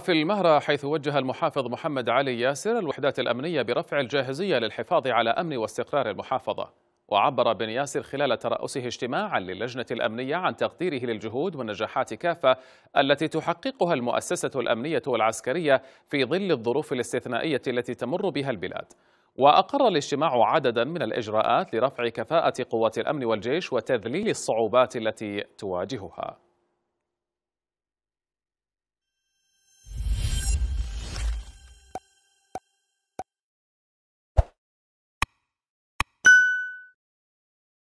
في المهرة حيث وجه المحافظ محمد علي ياسر الوحدات الأمنية برفع الجاهزية للحفاظ على أمن واستقرار المحافظة وعبر بن ياسر خلال ترأسه اجتماعا للجنة الأمنية عن تقديره للجهود والنجاحات كافة التي تحققها المؤسسة الأمنية والعسكرية في ظل الظروف الاستثنائية التي تمر بها البلاد وأقر الاجتماع عددا من الإجراءات لرفع كفاءة قوات الأمن والجيش وتذليل الصعوبات التي تواجهها